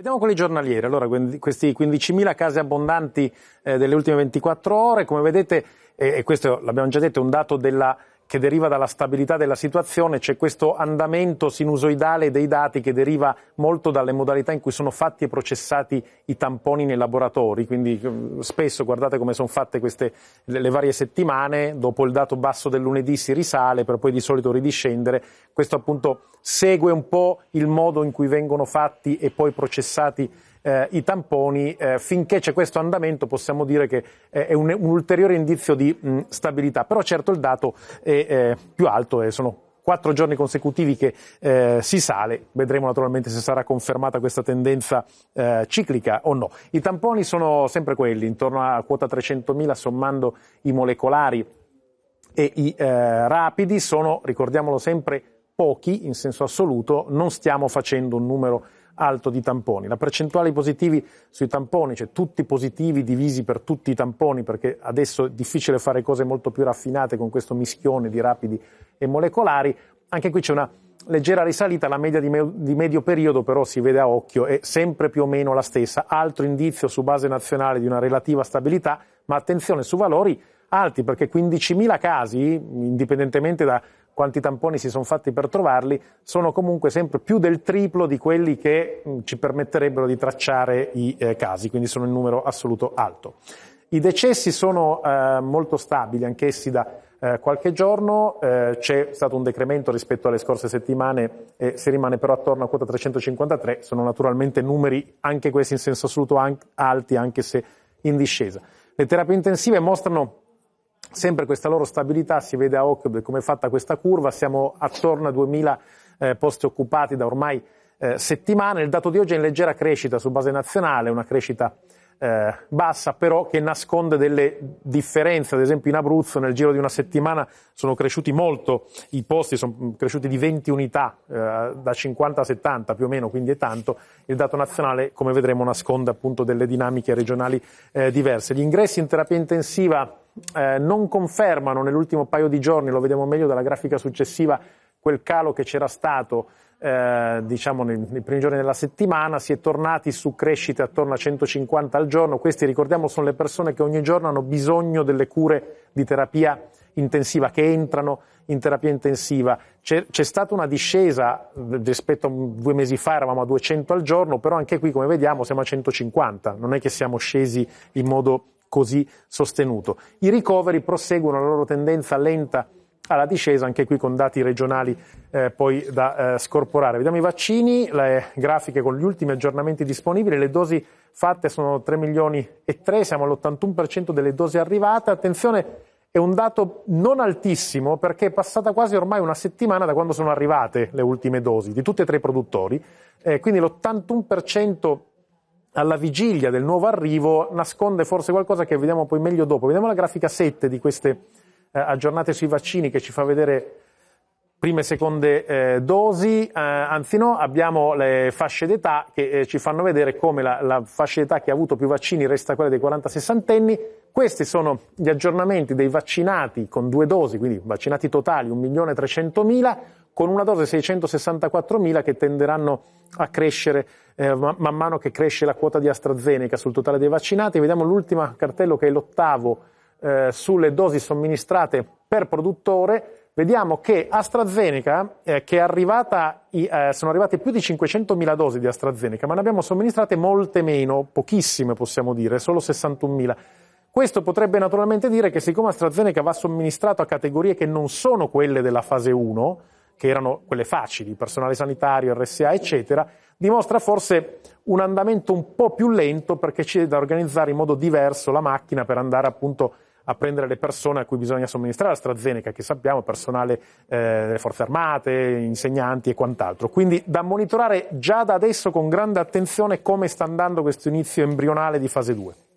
Vediamo quelli giornalieri. Allora, questi 15.000 case abbondanti eh, delle ultime 24 ore, come vedete, eh, e questo l'abbiamo già detto, è un dato della che deriva dalla stabilità della situazione, c'è questo andamento sinusoidale dei dati che deriva molto dalle modalità in cui sono fatti e processati i tamponi nei laboratori, quindi eh, spesso guardate come sono fatte queste le varie settimane, dopo il dato basso del lunedì si risale per poi di solito ridiscendere, questo appunto segue un po' il modo in cui vengono fatti e poi processati eh, i tamponi, eh, finché c'è questo andamento possiamo dire che eh, è un, un ulteriore indizio di mh, stabilità, però certo il dato è eh, più alto e sono quattro giorni consecutivi che eh, si sale, vedremo naturalmente se sarà confermata questa tendenza eh, ciclica o no. I tamponi sono sempre quelli, intorno a quota 300.000 sommando i molecolari e i eh, rapidi, sono, ricordiamolo sempre, pochi in senso assoluto, non stiamo facendo un numero alto di tamponi. La percentuale di positivi sui tamponi, cioè tutti positivi divisi per tutti i tamponi, perché adesso è difficile fare cose molto più raffinate con questo mischione di rapidi e molecolari, anche qui c'è una leggera risalita, la media di, me- di, medio periodo però si vede a occhio è sempre più o meno la stessa, altro indizio su base nazionale di una relativa stabilità, ma attenzione su valori alti perché 15.000 casi, indipendentemente da quanti tamponi si sono fatti per trovarli, sono comunque sempre più del triplo di quelli che mm, ci permetterebbero di tracciare i eh, casi, quindi sono in numero assoluto alto. I decessi sono eh, molto stabili, anch'essi da eh, qualche giorno, eh, c'è stato un decremento rispetto alle scorse settimane e si rimane però attorno a quota 353, sono naturalmente numeri anche questi in senso assoluto an- alti, anche se in discesa. Le terapie intensive mostrano sempre questa loro stabilità si vede a occhio come è fatta questa curva, siamo attorno a 2000 eh, posti occupati da ormai eh, settimane, il dato di oggi è in leggera crescita su base nazionale, una crescita eh, bassa, però che nasconde delle differenze. Ad esempio in Abruzzo nel giro di una settimana sono cresciuti molto i posti, sono cresciuti di 20 unità, eh, da 50 a 70 più o meno, quindi è tanto. Il dato nazionale, come vedremo, nasconde appunto delle dinamiche regionali eh, diverse. Gli ingressi in terapia intensiva eh, non confermano nell'ultimo paio di giorni, lo vediamo meglio dalla grafica successiva, quel calo che c'era stato eh, diciamo nei, nei, primi giorni della settimana, si è tornati su crescite attorno a 150 al giorno. Questi ricordiamo sono le persone che ogni giorno hanno bisogno delle cure di terapia intensiva, che entrano in terapia intensiva. C'è, c'è stata una discesa eh, rispetto a due mesi fa, eravamo a 200 al giorno, però anche qui, come vediamo, siamo a 150, non è che siamo scesi in modo così sostenuto. I ricoveri proseguono la loro tendenza lenta alla discesa, anche qui con dati regionali eh, poi da eh, scorporare. Vediamo i vaccini, le grafiche con gli ultimi aggiornamenti disponibili, le dosi fatte sono 3 milioni e 3, siamo all'81% delle dosi arrivate. Attenzione, è un dato non altissimo perché è passata quasi ormai una settimana da quando sono arrivate le ultime dosi di tutti e tre i produttori, eh, quindi l'81% alla vigilia del nuovo arrivo nasconde forse qualcosa che vediamo poi meglio dopo. Vediamo la grafica 7 di queste eh, aggiornate sui vaccini che ci fa vedere prime e seconde eh, dosi, eh, anzi no, abbiamo le fasce d'età che eh, ci fanno vedere come la, la, fascia d'età che ha avuto più vaccini resta quella dei 40-60 anni. Questi sono gli aggiornamenti dei vaccinati con due dosi, quindi vaccinati totali 1.300.000, con una dose 664.000 che tenderanno a crescere eh, man mano che cresce la quota di AstraZeneca sul totale dei vaccinati. Vediamo l'ultimo cartello che è l'ottavo eh, sulle dosi somministrate per produttore, vediamo che AstraZeneca, eh, che è arrivata, eh, sono arrivate più di 500.000 dosi di AstraZeneca, ma ne abbiamo somministrate molte meno, pochissime possiamo dire, solo 61.000. Questo potrebbe naturalmente dire che siccome AstraZeneca va somministrato a categorie che non sono quelle della fase 1, che erano quelle facili, personale sanitario, RSA, eccetera, dimostra forse un andamento un po' più lento perché c'è da organizzare in modo diverso la macchina per andare appunto a prendere le persone a cui bisogna somministrare AstraZeneca, che sappiamo, personale eh, delle forze armate, insegnanti e quant'altro. Quindi da monitorare già da adesso con grande attenzione come sta andando questo inizio embrionale di fase 2.